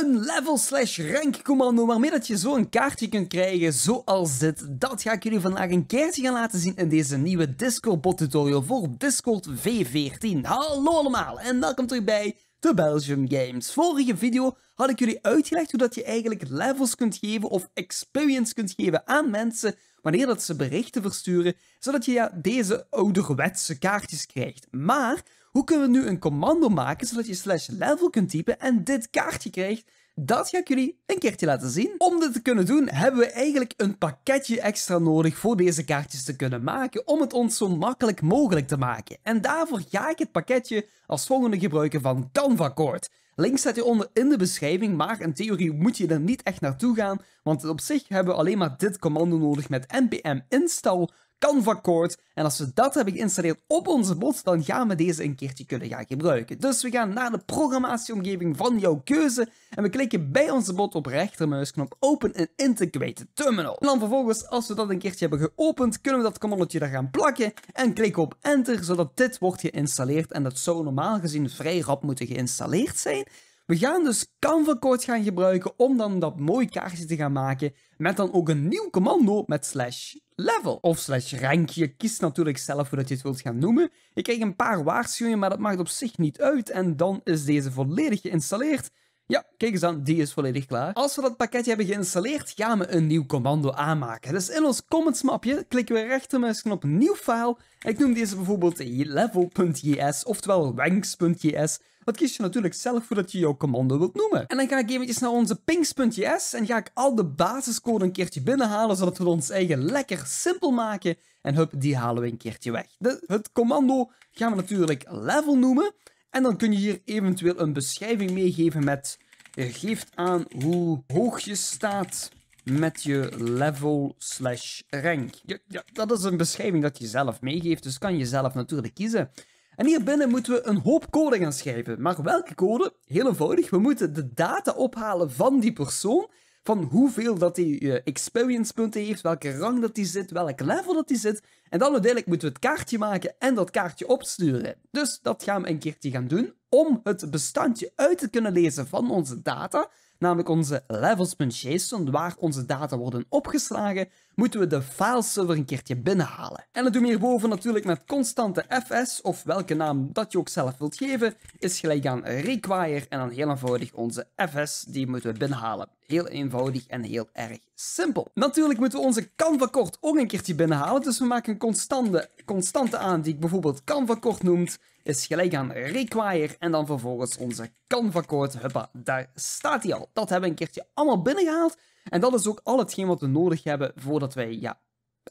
een level slash rank commando waarmee dat je zo'n kaartje kunt krijgen zoals dit. Dat ga ik jullie vandaag een keertje gaan laten zien in deze nieuwe Discord bot tutorial voor Discord V14. Hallo allemaal en welkom terug bij de Belgium Games. Vorige video had ik jullie uitgelegd hoe dat je eigenlijk levels kunt geven of experience kunt geven aan mensen wanneer dat ze berichten versturen, zodat je ja, deze ouderwetse kaartjes krijgt. Maar hoe kunnen we nu een commando maken zodat je slash level kunt typen en dit kaartje krijgt? Dat ga ik jullie een keertje laten zien. Om dit te kunnen doen hebben we eigenlijk een pakketje extra nodig voor deze kaartjes te kunnen maken, om het ons zo makkelijk mogelijk te maken. En daarvoor ga ik het pakketje als volgende gebruiken van CanvaCoord. Link staat onder in de beschrijving, maar in theorie moet je er niet echt naartoe gaan, want op zich hebben we alleen maar dit commando nodig met npm install Canva code En als we dat hebben geïnstalleerd op onze bot, dan gaan we deze een keertje kunnen gaan gebruiken. Dus we gaan naar de programmatieomgeving van jouw keuze en we klikken bij onze bot op rechtermuisknop Open een Integrated Terminal. En dan vervolgens, als we dat een keertje hebben geopend, kunnen we dat commandotje daar gaan plakken en klikken op Enter, zodat dit wordt geïnstalleerd en dat zou normaal gezien vrij rap moeten geïnstalleerd zijn. We gaan dus Canva Code gaan gebruiken om dan dat mooie kaartje te gaan maken met dan ook een nieuw commando met slash level of slash rank. Je kiest natuurlijk zelf hoe dat je het wilt gaan noemen. Ik krijgt een paar waarschuwingen, maar dat maakt op zich niet uit. En dan is deze volledig geïnstalleerd. Ja, kijk eens aan, die is volledig klaar. Als we dat pakketje hebben geïnstalleerd, gaan we een nieuw commando aanmaken. Dus in ons comments mapje klikken we rechtermuisknop nieuw file. Ik noem deze bijvoorbeeld level.js, oftewel ranks.js. Dat kies je natuurlijk zelf voordat je jouw commando wilt noemen. En dan ga ik eventjes naar onze pings.js en ga ik al de basiscode een keertje binnenhalen, zodat we ons eigen lekker simpel maken. En hup, die halen we een keertje weg. De, het commando gaan we natuurlijk level noemen. En dan kun je hier eventueel een beschrijving meegeven met... geeft aan hoe hoog je staat met je level slash rank. Ja, dat is een beschrijving dat je zelf meegeeft, dus kan je zelf natuurlijk kiezen. En hier binnen moeten we een hoop code gaan schrijven. Maar welke code? Heel eenvoudig, we moeten de data ophalen van die persoon van hoeveel dat hij uh, eh, experience punten heeft, welke rang dat hij zit, welk level dat hij zit. En dan uiteindelijk moeten we het kaartje maken en dat kaartje opsturen. Dus dat gaan we een keertje gaan doen om het bestandje uit te kunnen lezen van onze data, namelijk onze levels.json, waar onze data worden opgeslagen, moeten we de fileserver een keertje binnenhalen. En dat doen we hierboven natuurlijk met constante fs, of welke naam dat je ook zelf wilt geven, is gelijk aan require en dan heel eenvoudig onze fs, die moeten we binnenhalen. Heel eenvoudig en heel erg simpel. Natuurlijk moeten we onze Canva-kort ook een keertje binnenhalen, dus we maken een constante, constante aan die ik bijvoorbeeld Canva-kort noemt, is gelijk aan require en dan vervolgens onze Canva-kort. Huppa, daar staat hij al. Dat hebben we een keertje allemaal binnengehaald. En dat is ook al hetgeen wat we nodig hebben voordat wij ja,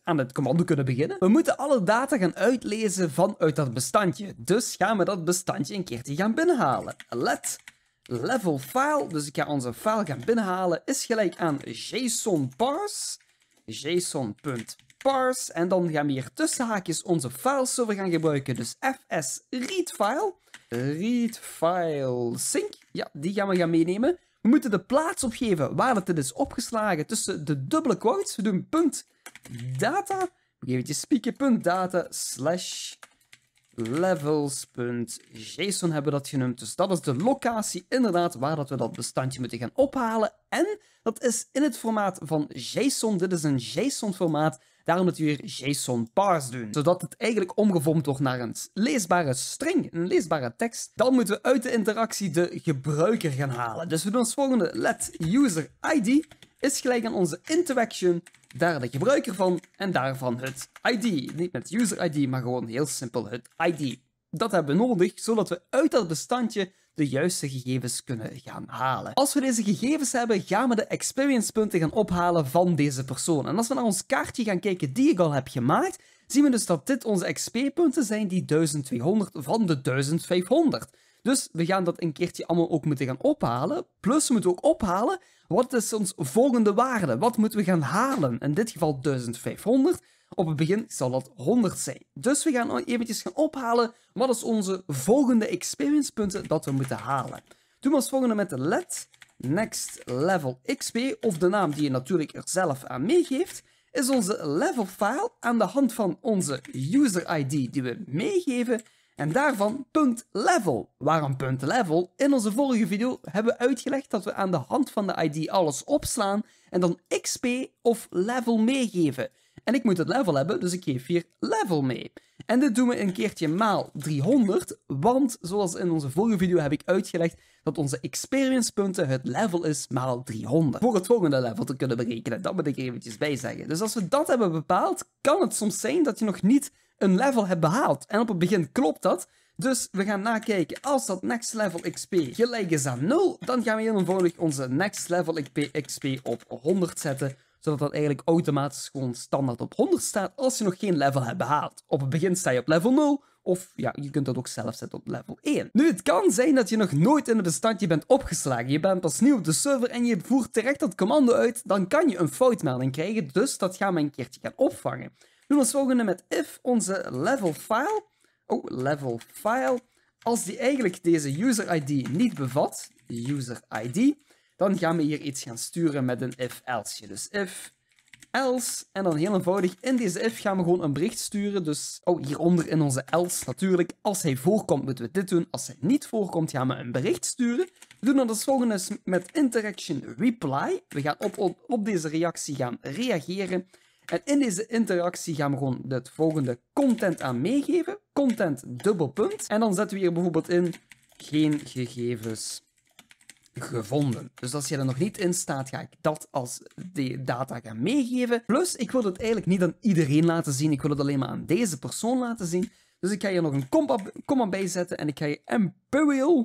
aan het commando kunnen beginnen. We moeten alle data gaan uitlezen vanuit dat bestandje. Dus gaan we dat bestandje een keertje gaan binnenhalen. Let level file, dus ik ga onze file gaan binnenhalen, is gelijk aan JSON parse. JSON.parse. En dan gaan we hier tussen haakjes onze fileserver gaan gebruiken. Dus fs readfile. Readfile sync. Ja, die gaan we gaan meenemen. We moeten de plaats opgeven waar het is opgeslagen tussen de dubbele quotes. We doen punt data. We geven het Speaker punt data slash levels.json hebben we dat genoemd. Dus dat is de locatie inderdaad waar dat we dat bestandje moeten gaan ophalen. En dat is in het formaat van JSON. Dit is een JSON-formaat Daarom moeten we hier JSON parse doen, zodat het eigenlijk omgevormd wordt naar een leesbare string, een leesbare tekst. Dan moeten we uit de interactie de gebruiker gaan halen. Dus we doen als volgende let user ID is gelijk aan onze interaction, daar de gebruiker van en daarvan het ID. Niet met user ID, maar gewoon heel simpel het ID. Dat hebben we nodig, zodat we uit dat bestandje de juiste gegevens kunnen gaan halen. Als we deze gegevens hebben, gaan we de experience punten gaan ophalen van deze persoon. En als we naar ons kaartje gaan kijken die ik al heb gemaakt, zien we dus dat dit onze XP-punten zijn, die 1200 van de 1500. Dus we gaan dat een keertje allemaal ook moeten gaan ophalen. Plus we moeten ook ophalen, wat is ons volgende waarde? Wat moeten we gaan halen? In dit geval 1500. Op het begin zal dat 100 zijn. Dus we gaan nou eventjes gaan ophalen wat is onze volgende experience punten dat we moeten halen. Doe maar als volgende met de LED Next Level XP, of de naam die je natuurlijk er zelf aan meegeeft, is onze level file aan de hand van onze user ID die we meegeven en daarvan punt .level. Waarom punt .level? In onze vorige video hebben we uitgelegd dat we aan de hand van de ID alles opslaan en dan XP of level meegeven. En ik moet het level hebben, dus ik geef hier level mee. En dit doen we een keertje maal 300, want zoals in onze vorige video heb ik uitgelegd dat onze experience punten het level is maal 300. Voor het volgende level te kunnen berekenen, dat moet ik eventjes bijzeggen. Dus als we dat hebben bepaald, kan het soms zijn dat je nog niet een level hebt behaald. En op het begin klopt dat, dus we gaan nakijken, als dat next level XP gelijk is aan 0, dan gaan we heel eenvoudig onze next level XP op 100 zetten zodat dat eigenlijk automatisch gewoon standaard op 100 staat als je nog geen level hebt behaald. Op het begin sta je op level 0, of ja, je kunt dat ook zelf zetten op level 1. Nu, het kan zijn dat je nog nooit in een bestandje bent opgeslagen. Je bent pas nieuw op de server en je voert terecht dat commando uit. Dan kan je een foutmelding krijgen, dus dat gaan we een keertje gaan opvangen. Doen we als volgende met if onze level file... Oh, level file. Als die eigenlijk deze user ID niet bevat, user ID, dan gaan we hier iets gaan sturen met een if-else. Dus if, else, en dan heel eenvoudig, in deze if gaan we gewoon een bericht sturen. Dus, oh, hieronder in onze else natuurlijk. Als hij voorkomt, moeten we dit doen. Als hij niet voorkomt, gaan we een bericht sturen. We doen dan de volgende met interaction reply. We gaan op, op, op deze reactie gaan reageren. En in deze interactie gaan we gewoon het volgende content aan meegeven. Content dubbelpunt. En dan zetten we hier bijvoorbeeld in geen gegevens gevonden. Dus als je er nog niet in staat, ga ik dat als de data gaan meegeven. Plus, ik wil het eigenlijk niet aan iedereen laten zien. Ik wil het alleen maar aan deze persoon laten zien. Dus ik ga hier nog een comma bij zetten en ik ga je Imperial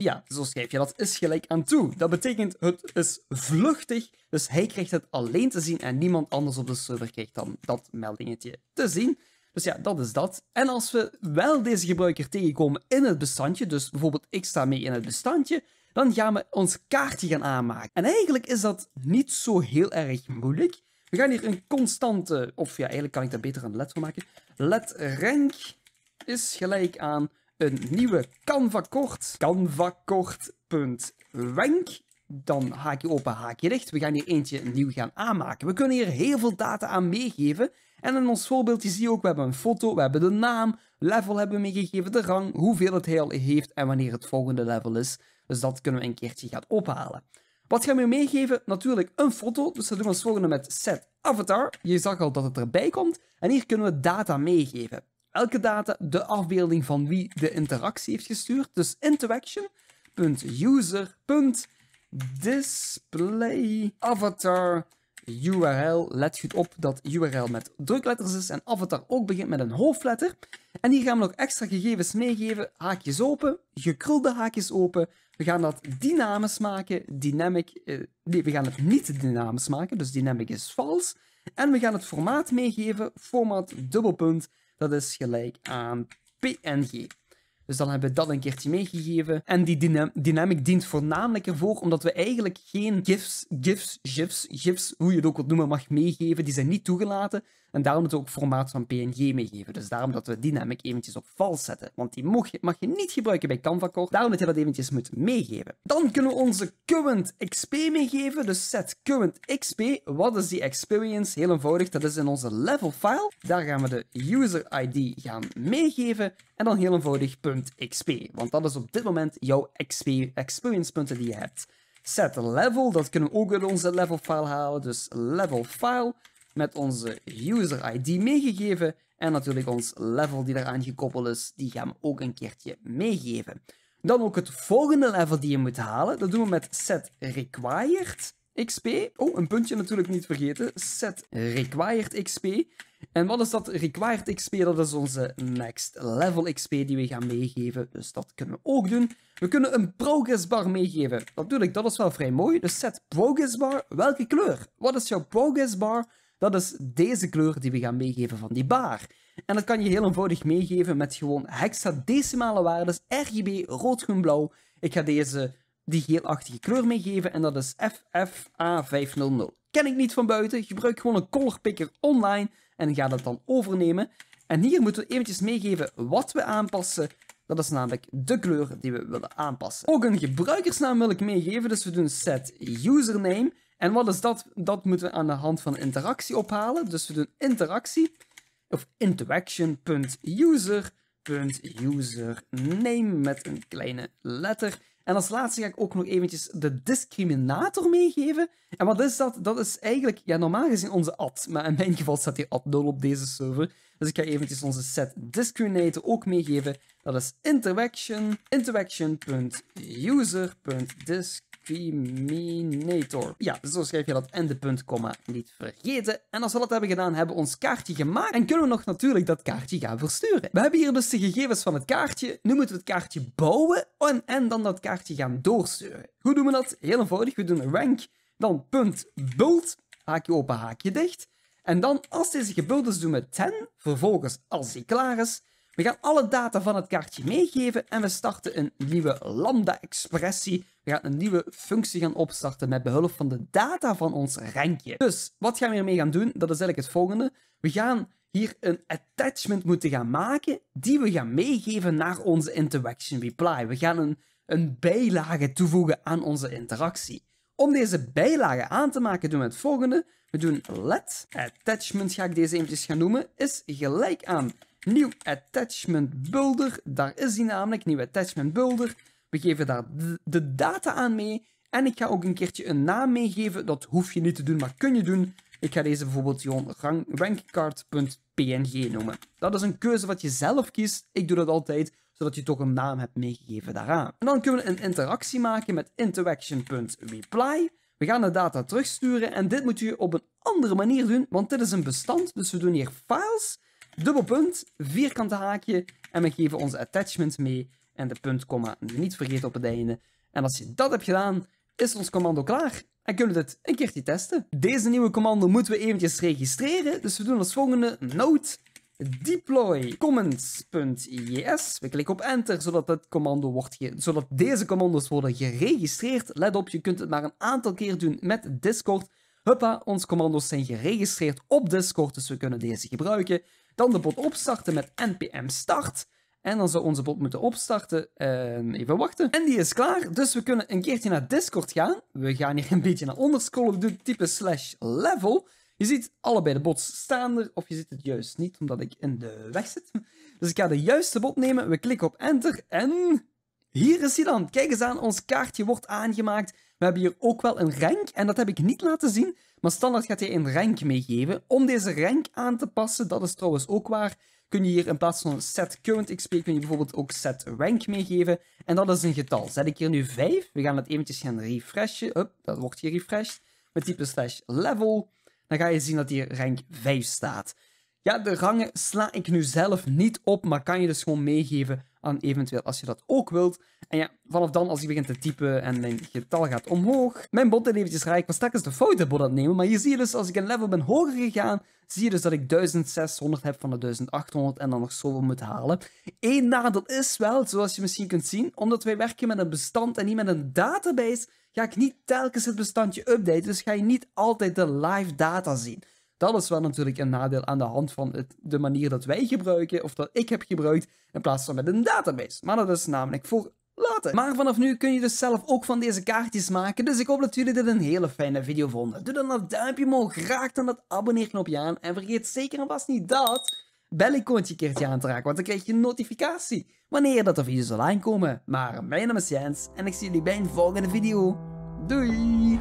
Ja, zo schrijf je dat is gelijk aan toe. Dat betekent het is vluchtig, dus hij krijgt het alleen te zien en niemand anders op de server krijgt dan dat meldingetje te zien. Dus ja, dat is dat. En als we wel deze gebruiker tegenkomen in het bestandje, dus bijvoorbeeld ik sta mee in het bestandje, dan gaan we ons kaartje gaan aanmaken. En eigenlijk is dat niet zo heel erg moeilijk. We gaan hier een constante, of ja, eigenlijk kan ik daar beter een let van maken. Let rank is gelijk aan een nieuwe canvacord. kort. kort dan haak je open, je dicht. We gaan hier eentje nieuw gaan aanmaken. We kunnen hier heel veel data aan meegeven. En in ons voorbeeldje zie je ook, we hebben een foto, we hebben de naam, level hebben we meegegeven, de rang, hoeveel het heel heeft en wanneer het volgende level is. Dus dat kunnen we een keertje gaan ophalen. Wat gaan we meegeven? Natuurlijk een foto. Dus dat doen we als volgende met set avatar. Je zag al dat het erbij komt. En hier kunnen we data meegeven. Elke data de afbeelding van wie de interactie heeft gestuurd. Dus interaction.user.user display avatar URL. Let goed op dat URL met drukletters is en avatar ook begint met een hoofdletter. En hier gaan we nog extra gegevens meegeven. Haakjes open, gekrulde haakjes open. We gaan dat dynamisch maken. Dynamic, eh, nee, we gaan het niet dynamisch maken, dus dynamic is vals. En we gaan het formaat meegeven, format dubbelpunt. Dat is gelijk aan PNG. Dus dan hebben we dat een keertje meegegeven. En die dynamic dient voornamelijk ervoor, omdat we eigenlijk geen GIFs, GIFs, GIFs, GIFs, hoe je het ook wilt noemen, mag meegeven. Die zijn niet toegelaten. En daarom moet ook formaat van PNG meegeven. Dus daarom dat we dynamic eventjes op vals zetten. Want die mag je, mag je niet gebruiken bij Canva Core. Daarom dat je dat eventjes moet meegeven. Dan kunnen we onze current XP meegeven. Dus set current XP. Wat is die experience? Heel eenvoudig. Dat is in onze level file. Daar gaan we de user ID gaan meegeven. En dan heel eenvoudig .xp. Want dat is op dit moment jouw XP experience punten die je hebt. Set level. Dat kunnen we ook uit onze level file halen. Dus level file met onze user ID meegegeven. En natuurlijk ons level die eraan gekoppeld is, die gaan we ook een keertje meegeven. Dan ook het volgende level die je moet halen. Dat doen we met set required XP. Oh, een puntje natuurlijk niet vergeten. Set required XP. En wat is dat required XP? Dat is onze next level XP die we gaan meegeven. Dus dat kunnen we ook doen. We kunnen een progress bar meegeven. Natuurlijk, dat is wel vrij mooi. Dus set progress bar. Welke kleur? Wat is jouw progress bar? Dat is deze kleur die we gaan meegeven van die baar. En dat kan je heel eenvoudig meegeven met gewoon hexadecimale waarden, RGB, rood, groen, blauw. Ik ga deze, die geelachtige kleur meegeven en dat is FFA500. Ken ik niet van buiten, gebruik gewoon een colorpicker online en ga dat dan overnemen. En hier moeten we eventjes meegeven wat we aanpassen. Dat is namelijk de kleur die we willen aanpassen. Ook een gebruikersnaam wil ik meegeven, dus we doen set username. En wat is dat? Dat moeten we aan de hand van interactie ophalen. Dus we doen interactie of interaction.user.username met een kleine letter. En als laatste ga ik ook nog eventjes de discriminator meegeven. En wat is dat? Dat is eigenlijk, ja, normaal gezien onze ad. Maar in mijn geval staat die ad 0 op deze server. Dus ik ga eventjes onze set discriminator ook meegeven. Dat is interaction, interaction.user.disc discriminator. Ja, dus zo schrijf je dat. En de punt, komma, niet vergeten. En als we dat hebben gedaan, hebben we ons kaartje gemaakt. En kunnen we nog natuurlijk dat kaartje gaan versturen. We hebben hier dus de gegevens van het kaartje. Nu moeten we het kaartje bouwen en, en dan dat kaartje gaan doorsturen. Hoe doen we dat? Heel eenvoudig. We doen rank, dan punt bult, haakje open, haakje dicht. En dan, als deze gebuld is, doen we 10. Vervolgens, als die klaar is, we gaan alle data van het kaartje meegeven en we starten een nieuwe lambda-expressie. We gaan een nieuwe functie gaan opstarten met behulp van de data van ons rankje. Dus wat gaan we hiermee gaan doen? Dat is eigenlijk het volgende. We gaan hier een attachment moeten gaan maken die we gaan meegeven naar onze interaction reply. We gaan een, een bijlage toevoegen aan onze interactie. Om deze bijlage aan te maken doen we het volgende. We doen let, attachment ga ik deze eventjes gaan noemen, is gelijk aan Nieuw attachment builder. Daar is die namelijk, nieuw attachment builder. We geven daar de data aan mee. En ik ga ook een keertje een naam meegeven. Dat hoef je niet te doen, maar kun je doen. Ik ga deze bijvoorbeeld gewoon rankcard.png noemen. Dat is een keuze wat je zelf kiest. Ik doe dat altijd, zodat je toch een naam hebt meegegeven daaraan. En dan kunnen we een interactie maken met interaction.reply. We gaan de data terugsturen en dit moet je op een andere manier doen, want dit is een bestand. Dus we doen hier files dubbel punt, vierkante haakje. En we geven onze attachment mee en de punt, komma, niet vergeten op het einde. En als je dat hebt gedaan, is ons commando klaar en kunnen we het een keertje testen. Deze nieuwe commando moeten we eventjes registreren, dus we doen als volgende node deploy comments.js. We klikken op enter, zodat, het commando wordt zodat deze commando's worden geregistreerd. Let op, je kunt het maar een aantal keer doen met Discord. Huppa, onze commando's zijn geregistreerd op Discord, dus we kunnen deze gebruiken. Dan de bot opstarten met npm start. En dan zou onze bot moeten opstarten. En ehm, even wachten. En die is klaar. Dus we kunnen een keertje naar Discord gaan. We gaan hier een beetje naar onderscrollen. We doen type slash level. Je ziet allebei de bots staan er. Of je ziet het juist niet, omdat ik in de weg zit. Dus ik ga de juiste bot nemen. We klikken op enter. En hier is hij dan. Kijk eens aan, ons kaartje wordt aangemaakt. We hebben hier ook wel een rank, en dat heb ik niet laten zien, maar standaard gaat hij een rank meegeven. Om deze rank aan te passen, dat is trouwens ook waar, kun je hier in plaats van set current xp, kun je bijvoorbeeld ook set rank meegeven. En dat is een getal. Zet ik hier nu 5, we gaan het eventjes gaan refreshen. Hup, dat wordt hier refreshed. Met type slash level, dan ga je zien dat hier rank 5 staat. Ja, de rangen sla ik nu zelf niet op, maar kan je dus gewoon meegeven aan eventueel als je dat ook wilt. En ja, vanaf dan als ik begin te typen en mijn getal gaat omhoog. Mijn bot eventjes raar, ik was straks de foute bot aan het nemen, maar hier zie je dus als ik een level ben hoger gegaan, zie je dus dat ik 1600 heb van de 1800 en dan nog zoveel moet halen. Eén nadeel is wel, zoals je misschien kunt zien, omdat wij werken met een bestand en niet met een database, ga ik niet telkens het bestandje updaten, dus ga je niet altijd de live data zien. Dat is wel natuurlijk een nadeel aan de hand van het, de manier dat wij gebruiken, of dat ik heb gebruikt, in plaats van met een database. Maar dat is namelijk voor later. Maar vanaf nu kun je dus zelf ook van deze kaartjes maken, dus ik hoop dat jullie dit een hele fijne video vonden. Doe dan dat duimpje omhoog, raak dan dat abonneerknopje aan en vergeet zeker en vast niet dat bellicoontje een keertje aan te raken, want dan krijg je een notificatie wanneer dat er video's zal aankomen. Maar mijn naam is Jens en ik zie jullie bij een volgende video. Doei!